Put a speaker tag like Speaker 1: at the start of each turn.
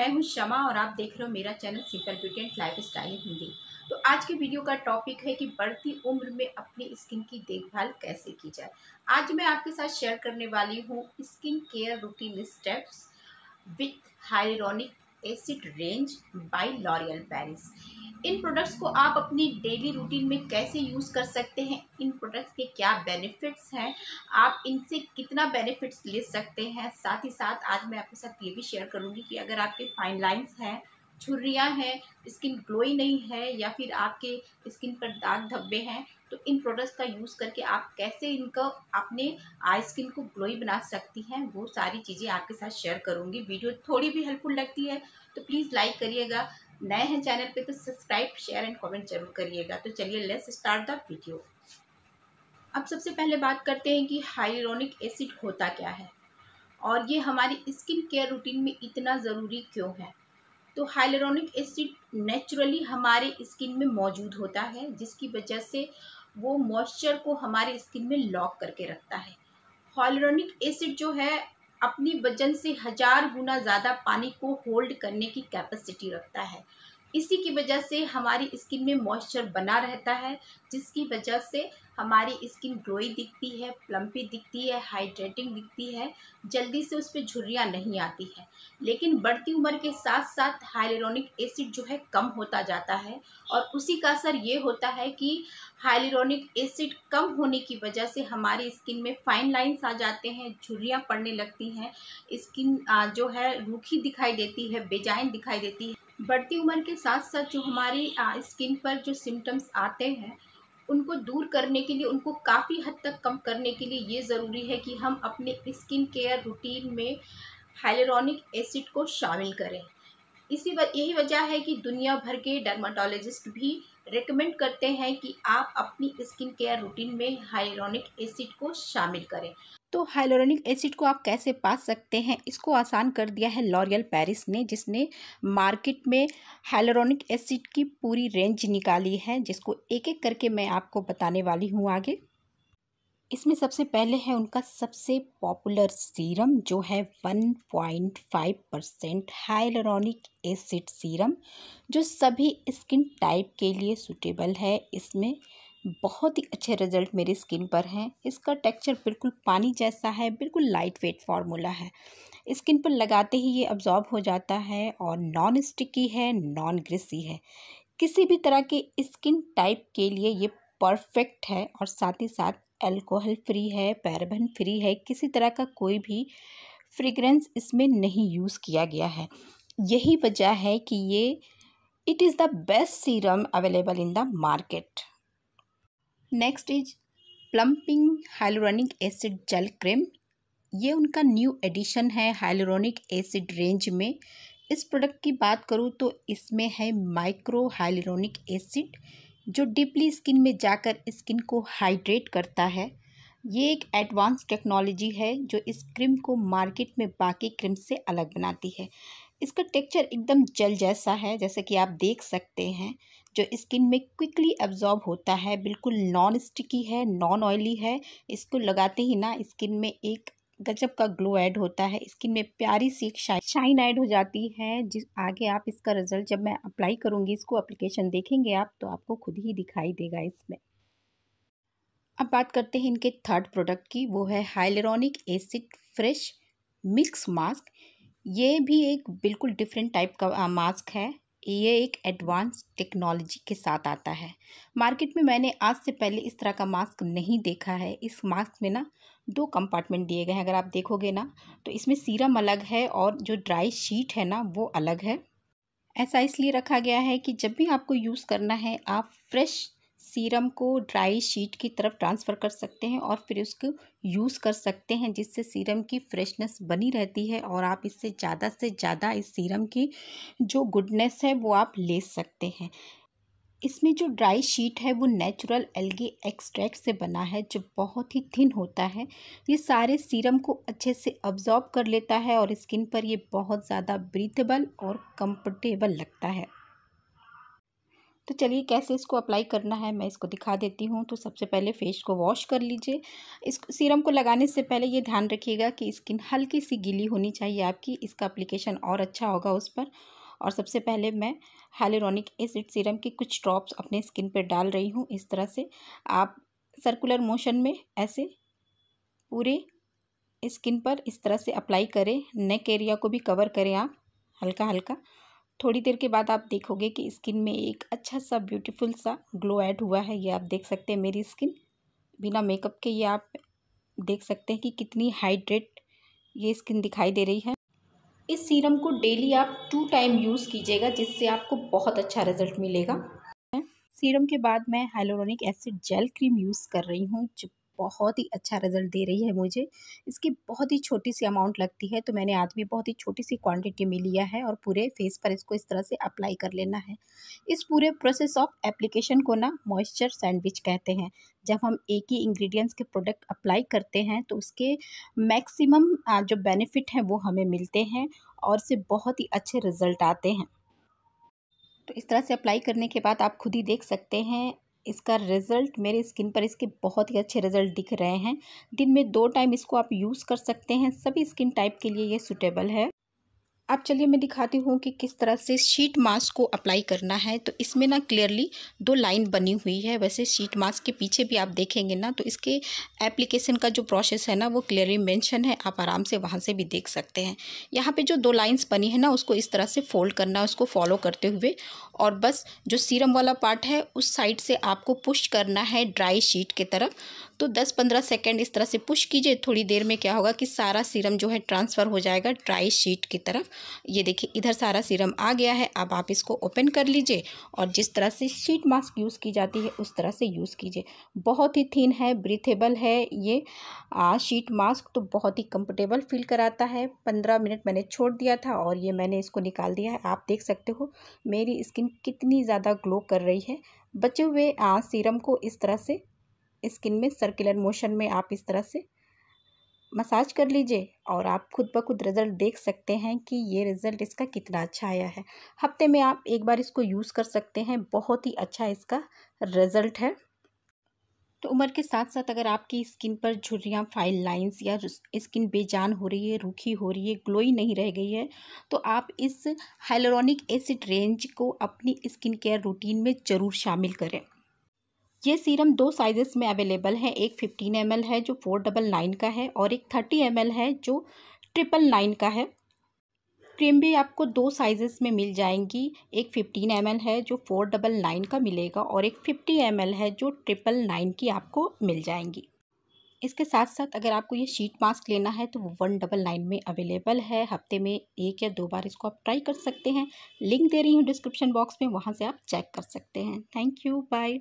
Speaker 1: मैं हूं शमा और आप देख रहे हो मेरा channel simple beauty and lifestyle Hindi तो आज के वीडियो का टॉपिक है कि बढ़ती उम्र में अपनी स्किन की देखभाल कैसे की जाए आज मैं आपके साथ शेयर करने वाली हूँ skin care routine steps with hyaluronic acid range by L'Oréal Paris इन प्रोडक्ट्स को आप अपनी डेली रूटीन में कैसे यूज़ कर सकते हैं इन प्रोडक्ट्स के क्या बेनिफिट्स हैं आप इनसे कितना बेनिफिट्स ले सकते हैं साथ ही साथ आज मैं आपके साथ ये भी शेयर करूँगी कि अगर आपके फाइन लाइन्स हैं छुर्रियाँ हैं स्किन ग्लोई नहीं है या फिर आपके स्किन पर दाग धब्बे हैं तो इन प्रोडक्ट्स का यूज़ करके आप कैसे इनका अपने आई स्किन को ग्लोई बना सकती हैं वो सारी चीज़ें आपके साथ शेयर करूँगी वीडियो थोड़ी भी हेल्पफुल लगती है तो प्लीज़ लाइक करिएगा नए हैं चैनल पे तो सब्सक्राइब शेयर एंड कमेंट जरूर करिएगा तो चलिए लेट्स स्टार्ट द वीडियो अब सबसे पहले बात करते हैं कि हाइलोनिक एसिड होता क्या है और ये हमारी स्किन केयर रूटीन में इतना ज़रूरी क्यों है तो हाइलोरोनिक एसिड नेचुरली हमारे स्किन में मौजूद होता है जिसकी वजह से वो मॉइस्चर को हमारी स्किन में लॉक करके रखता है हॉलोनिक एसिड जो है अपनी वजन से हज़ार गुना ज़्यादा पानी को होल्ड करने की कैपेसिटी रखता है इसी की वजह से हमारी स्किन में मॉइस्चर बना रहता है जिसकी वजह से हमारी स्किन ग्लोई दिखती है प्लम्पी दिखती है हाइड्रेटिंग दिखती है जल्दी से उस पर झुर्रियाँ नहीं आती है लेकिन बढ़ती उम्र के साथ साथ हाइलेरोनिक एसिड जो है कम होता जाता है और उसी का असर ये होता है कि हाइलेरोनिक एसिड कम होने की वजह से हमारी स्किन में फाइन लाइंस आ जाते हैं झुर्रियाँ पड़ने लगती हैं स्किन जो है रूखी दिखाई देती है बेजाइन दिखाई देती है बढ़ती उम्र के साथ साथ जो हमारी स्किन पर जो सिम्टम्स आते हैं उनको दूर करने के लिए उनको काफ़ी हद तक कम करने के लिए ये ज़रूरी है कि हम अपने स्किन केयर रूटीन में हाइलोरॉनिक एसिड को शामिल करें इसी यही वजह है कि दुनिया भर के डर्माटोलॉजिस्ट भी रिकमेंड करते हैं कि आप अपनी स्किन केयर रूटीन में हाइलोनिक एसिड को शामिल करें तो हाइलोनिक एसिड को आप कैसे पा सकते हैं इसको आसान कर दिया है लॉरियल पेरिस ने जिसने मार्केट में हाइलोरोनिक एसिड की पूरी रेंज निकाली है जिसको एक एक करके मैं आपको बताने वाली हूँ आगे इसमें सबसे पहले है उनका सबसे पॉपुलर सीरम जो है 1.5 परसेंट हाइलोरॉनिक एसिड सीरम जो सभी स्किन टाइप के लिए सूटेबल है इसमें बहुत ही अच्छे रिजल्ट मेरी स्किन पर हैं इसका टेक्सचर बिल्कुल पानी जैसा है बिल्कुल लाइट वेट फार्मूला है स्किन पर लगाते ही ये अब्जॉर्ब हो जाता है और नॉन स्टिकी है नॉन ग्रिसी है किसी भी तरह के स्किन टाइप के लिए ये परफेक्ट है और साथ ही साथ अल्कोहल फ्री है पैराबन फ्री है किसी तरह का कोई भी फ्रेगरेंस इसमें नहीं यूज़ किया गया है यही वजह है कि ये it is the best serum available in the market next is plumping hyaluronic acid gel cream ये उनका न्यू एडिशन है हाइलोरिक एसिड रेंज में इस प्रोडक्ट की बात करूँ तो इसमें है माइक्रो हाइलोरिक एसिड जो डीपली स्किन में जाकर स्किन को हाइड्रेट करता है ये एक एडवांस टेक्नोलॉजी है जो इस क्रीम को मार्केट में बाकी क्रीम से अलग बनाती है इसका टेक्चर एकदम जल जैसा है जैसे कि आप देख सकते हैं जो स्किन में क्विकली एब्जॉर्ब होता है बिल्कुल नॉन स्टिकी है नॉन ऑयली है इसको लगाते ही ना स्किन में एक गजब का ग्लो ऐड होता है स्किन में प्यारी सी एक शाइन ऐड हो जाती है जिस आगे आप इसका रिजल्ट जब मैं अप्लाई करूँगी इसको अप्लीकेशन देखेंगे आप तो आपको खुद ही दिखाई देगा इसमें अब बात करते हैं इनके थर्ड प्रोडक्ट की वो है hyaluronic acid fresh mix mask ये भी एक बिल्कुल डिफरेंट टाइप का मास्क है ये एक एडवांस टेक्नोलॉजी के साथ आता है मार्केट में मैंने आज से पहले इस तरह का मास्क नहीं देखा है इस मास्क में ना दो कंपार्टमेंट दिए गए हैं अगर आप देखोगे ना तो इसमें सीरम अलग है और जो ड्राई शीट है ना वो अलग है ऐसा इसलिए रखा गया है कि जब भी आपको यूज़ करना है आप फ्रेश सीरम को ड्राई शीट की तरफ ट्रांसफ़र कर सकते हैं और फिर उसको यूज़ कर सकते हैं जिससे सीरम की फ्रेशनेस बनी रहती है और आप इससे ज़्यादा से ज़्यादा इस सीरम की जो गुडनेस है वो आप ले सकते हैं इसमें जो ड्राई शीट है वो नेचुरल एल्गी एक्सट्रैक्ट से बना है जो बहुत ही थिन होता है ये सारे सीरम को अच्छे से अब्जॉर्ब कर लेता है और स्किन पर ये बहुत ज़्यादा ब्रीथेबल और कंफर्टेबल लगता है तो चलिए कैसे इसको अप्लाई करना है मैं इसको दिखा देती हूँ तो सबसे पहले फेस को वॉश कर लीजिए इस सीरम को लगाने से पहले ये ध्यान रखिएगा कि स्किन हल्की सी गीली होनी चाहिए आपकी इसका अप्लीकेशन और अच्छा होगा उस पर और सबसे पहले मैं हेलोरॉनिक एसिड सीरम की कुछ ड्रॉप्स अपने स्किन पर डाल रही हूँ इस तरह से आप सर्कुलर मोशन में ऐसे पूरे स्किन पर इस तरह से अप्लाई करें नेक एरिया को भी कवर करें आप हल्का हल्का थोड़ी देर के बाद आप देखोगे कि स्किन में एक अच्छा सा ब्यूटीफुल सा ग्लो ऐड हुआ है ये आप देख सकते हैं मेरी स्किन बिना मेकअप के ये आप देख सकते हैं कि कितनी हाइड्रेट ये स्किन दिखाई दे रही है इस सीरम को डेली आप टू टाइम यूज़ कीजिएगा जिससे आपको बहुत अच्छा रिजल्ट मिलेगा सीरम के बाद मैं hyaluronic acid gel cream use कर रही हूँ जो बहुत ही अच्छा रिज़ल्ट दे रही है मुझे इसकी बहुत ही छोटी सी अमाउंट लगती है तो मैंने आज भी बहुत ही छोटी सी क्वांटिटी में लिया है और पूरे फेस पर इसको इस तरह से अप्लाई कर लेना है इस पूरे प्रोसेस ऑफ एप्लीकेशन को ना मॉइस्चर सैंडविच कहते हैं जब हम एक ही इंग्रेडिएंट्स के प्रोडक्ट अप्लाई करते हैं तो उसके मैक्सिमम जो बेनिफिट हैं वो हमें मिलते हैं और से बहुत ही अच्छे रिज़ल्ट आते हैं तो इस तरह से अप्लाई करने के बाद आप खुद ही देख सकते हैं इसका रिज़ल्ट मेरे स्किन पर इसके बहुत ही अच्छे रिज़ल्ट दिख रहे हैं दिन में दो टाइम इसको आप यूज़ कर सकते हैं सभी स्किन टाइप के लिए ये सूटेबल है अब चलिए मैं दिखाती हूँ कि किस तरह से शीट मास्क को अप्लाई करना है तो इसमें ना क्लियरली दो लाइन बनी हुई है वैसे शीट मास्क के पीछे भी आप देखेंगे ना तो इसके एप्लीकेशन का जो प्रोसेस है ना वो क्लियरली मेंशन है आप आराम से वहाँ से भी देख सकते हैं यहाँ पे जो दो लाइंस बनी है ना उसको इस तरह से फोल्ड करना है उसको फॉलो करते हुए और बस जो सीरम वाला पार्ट है उस साइड से आपको पुश करना है ड्राई शीट की तरफ तो 10-15 सेकेंड इस तरह से पुश कीजिए थोड़ी देर में क्या होगा कि सारा सीरम जो है ट्रांसफ़र हो जाएगा ड्राई शीट की तरफ ये देखिए इधर सारा सीरम आ गया है अब आप इसको ओपन कर लीजिए और जिस तरह से शीट मास्क यूज़ की जाती है उस तरह से यूज़ कीजिए बहुत ही थीन है ब्रीथेबल है ये आ, शीट मास्क तो बहुत ही कंफर्टेबल फील कराता है पंद्रह मिनट मैंने छोड़ दिया था और ये मैंने इसको निकाल दिया है आप देख सकते हो मेरी स्किन कितनी ज़्यादा ग्लो कर रही है बचे हुए सीरम को इस तरह से स्किन में सर्कुलर मोशन में आप इस तरह से मसाज कर लीजिए और आप खुद ब खुद रिज़ल्ट देख सकते हैं कि ये रिज़ल्ट इसका कितना अच्छा आया है हफ्ते में आप एक बार इसको यूज़ कर सकते हैं बहुत ही अच्छा इसका रिज़ल्ट है तो उम्र के साथ साथ अगर आपकी स्किन पर झुर्रियाँ फाइल लाइंस या स्किन बेजान हो रही है रूखी हो रही है ग्लोई नहीं रह गई है तो आप इस हाइलोरॉनिक एसिड रेंज को अपनी स्किन केयर रूटीन में ज़रूर शामिल करें ये सीरम दो साइजेस में अवेलेबल है एक फिफ्टीन एम है जो फोर डबल नाइन का है और एक थर्टी एम है जो ट्रिपल नाइन का है क्रीम भी आपको दो साइजेस में मिल जाएंगी एक फिफ्टीन एम है जो फोर डबल नाइन का मिलेगा और एक फिफ्टी एम है जो ट्रिपल नाइन की आपको मिल जाएंगी इसके साथ साथ अगर आपको ये शीट मास्क लेना है तो वो वन डबल नाइन में अवेलेबल है हफ्ते में एक या दो बार इसको आप ट्राई कर सकते हैं लिंक दे रही हूँ डिस्क्रिप्शन बॉक्स में वहाँ से आप चेक कर सकते हैं थैंक यू बाय